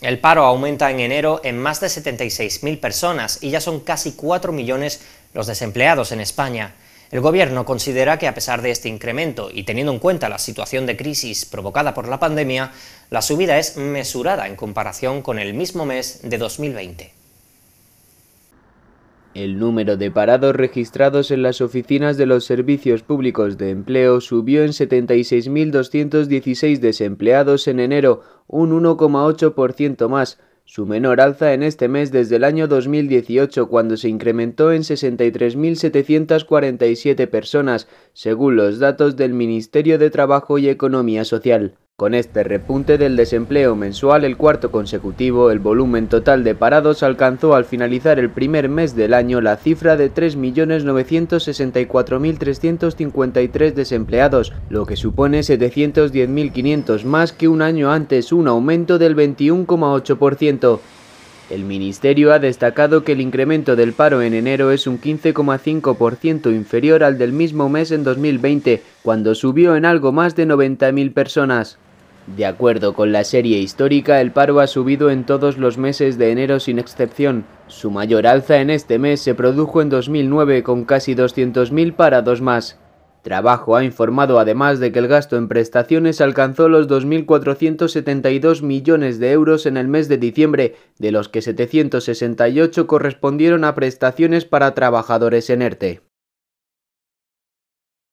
El paro aumenta en enero en más de 76.000 personas y ya son casi 4 millones los desempleados en España. El Gobierno considera que a pesar de este incremento y teniendo en cuenta la situación de crisis provocada por la pandemia, la subida es mesurada en comparación con el mismo mes de 2020. El número de parados registrados en las oficinas de los servicios públicos de empleo subió en 76.216 desempleados en enero, un 1,8% más, su menor alza en este mes desde el año 2018 cuando se incrementó en 63.747 personas, según los datos del Ministerio de Trabajo y Economía Social. Con este repunte del desempleo mensual, el cuarto consecutivo, el volumen total de parados alcanzó al finalizar el primer mes del año la cifra de 3.964.353 desempleados, lo que supone 710.500 más que un año antes, un aumento del 21,8%. El Ministerio ha destacado que el incremento del paro en enero es un 15,5% inferior al del mismo mes en 2020, cuando subió en algo más de 90.000 personas. De acuerdo con la serie histórica, el paro ha subido en todos los meses de enero sin excepción. Su mayor alza en este mes se produjo en 2009 con casi 200.000 parados más. Trabajo ha informado además de que el gasto en prestaciones alcanzó los 2.472 millones de euros en el mes de diciembre, de los que 768 correspondieron a prestaciones para trabajadores en ERTE.